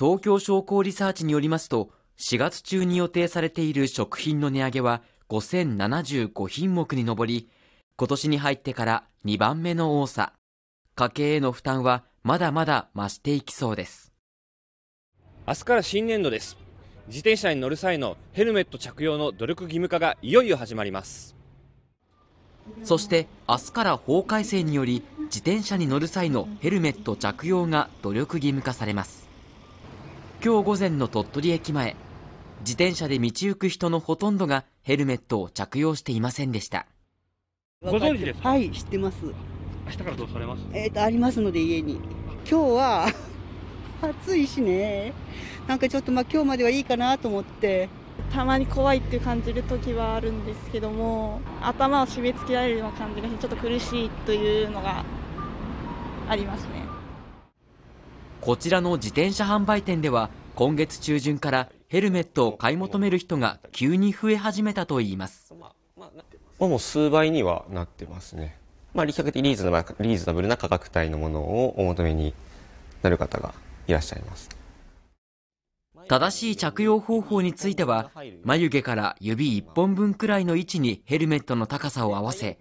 東京商工リサーチによりますと、4月中に予定されている食品の値上げは5075品目に上り、今年に入ってから2番目の多さ。家計への負担はまだまだ増していきそうです。明日から新年度です。自転車に乗る際のヘルメット着用の努力義務化がいよいよ始まります。そして明日から法改正により自転車に乗る際のヘルメット着用が努力義務化されます。今日午前の鳥取駅前、自転車で道行く人のほとんどがヘルメットを着用していませんでした。ご存知ですか。はい、知ってます。明日からどうされます。えっ、ー、と、ありますので、家に。今日は 暑いしね。なんかちょっと、まあ、今日まではいいかなと思って。たまに怖いって感じる時はあるんですけども、頭を締め付けられるような感じがして、ちょっと苦しいというのがありますね。こちらの自転車販売店では今月中旬からヘルメットを買い求める人が急に増え始めたといいますもう数倍にはなってますね、まあ、比較的リーズナリーズナブルな価格帯のものをお求めになる方がいらっしゃいます正しい着用方法については眉毛から指1本分くらいの位置にヘルメットの高さを合わせ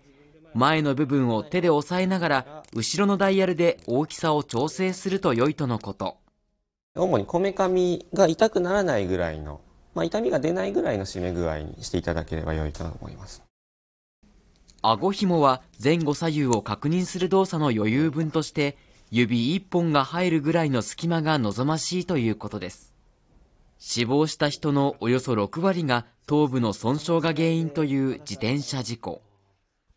前の部分を手で押さえながら後ろのダイヤルで大きさを調整すると良いとのこと主にこめかみが痛くならないぐらいの、まあ、痛みが出ないぐらいの締め具合にしていただければ良いと思います顎紐は前後左右を確認する動作の余裕分として指1本が入るぐらいの隙間が望ましいということです死亡した人のおよそ6割が頭部の損傷が原因という自転車事故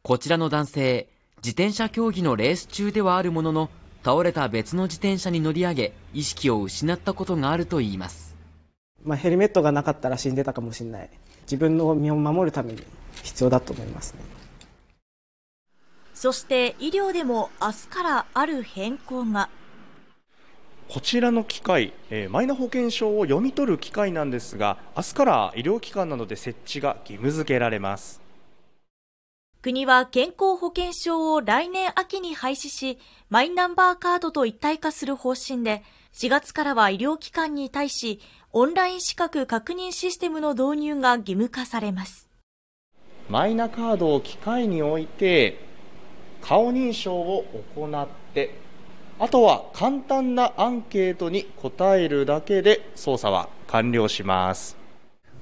こちらの男性、自転車競技のレース中ではあるものの、倒れた別の自転車に乗り上げ、意識を失ったことがあるといいます。まあ、ヘルメットがなかったら死んでたかもしれない。自分の身を守るために必要だと思いますね。そして医療でも明日からある変更が。こちらの機械、えー、マイナ保険証を読み取る機械なんですが、明日から医療機関などで設置が義務付けられます。国は健康保険証を来年秋に廃止し、マイナンバーカードと一体化する方針で、4月からは医療機関に対し、オンライン資格確認システムの導入が義務化されます。マイナカードを機械に置いて、顔認証を行って、あとは簡単なアンケートに答えるだけで操作は完了します。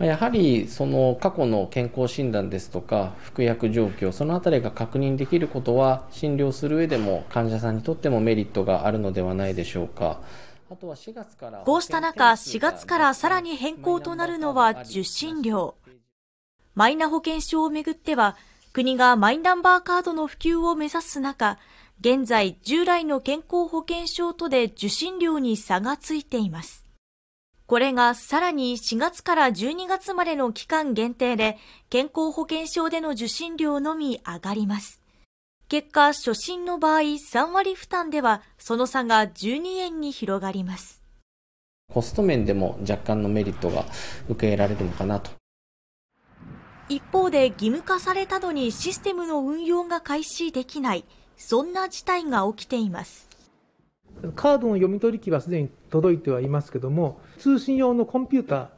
やはりその過去の健康診断ですとか服薬状況そのあたりが確認できることは診療する上でも患者さんにとってもメリットがあるのではないでしょうか。こうした中、4月からさらに変更となるのは受信料。マイナ保険証をめぐっては、国がマイナンバーカードの普及を目指す中、現在従来の健康保険証とで受信料に差がついています。これがさらに4月から12月までの期間限定で健康保険証での受信料のみ上がります。結果、初診の場合3割負担ではその差が12円に広がります。コスト面でも若干のメリットが受け入れられるのかなと。一方で義務化されたのにシステムの運用が開始できない、そんな事態が起きています。カードの読み取り機はすでに届いてはいますけども、通信用のコンピュータ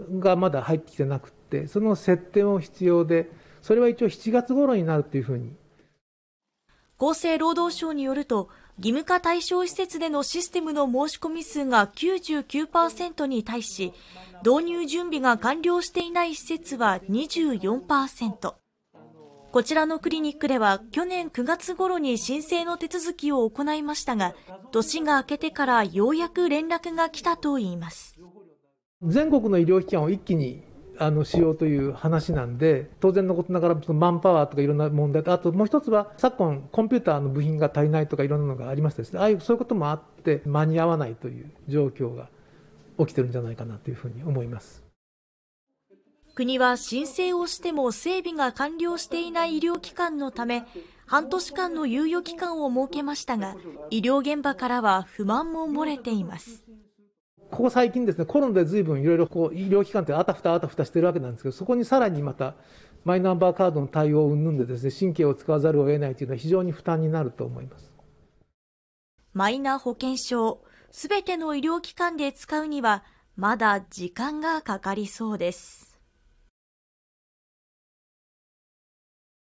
ーがまだ入ってきてなくて、その設定も必要で、それは一応7月頃になるというふうに。厚生労働省によると、義務化対象施設でのシステムの申し込み数が99%に対し、導入準備が完了していない施設は24%。こちらのクリニックでは去年9月頃に申請の手続きを行いましたが、年が明けてからようやく連絡が来たといいます。全国の医療機関を一気にあのしようという話なんで、当然のことながら、マンパワーとかいろんな問題、あともう一つは、昨今、コンピューターの部品が足りないとかいろんなのがありましたし、ああいうそういうこともあって、間に合わないという状況が起きてるんじゃないかなというふうに思います。国は申請をしても整備が完了していない医療機関のため、半年間の猶予期間を設けましたが、医療現場からは不満も漏れています。ここ最近ですね、コロナでずいぶんいろいろこう医療機関ってあたふたあたふたしてるわけなんですけど、そこにさらにまたマイナンバーカードの対応を云々でですね、神経を使わざるを得ないというのは非常に負担になると思います。マイナ保険証、すべての医療機関で使うには、まだ時間がかかりそうです。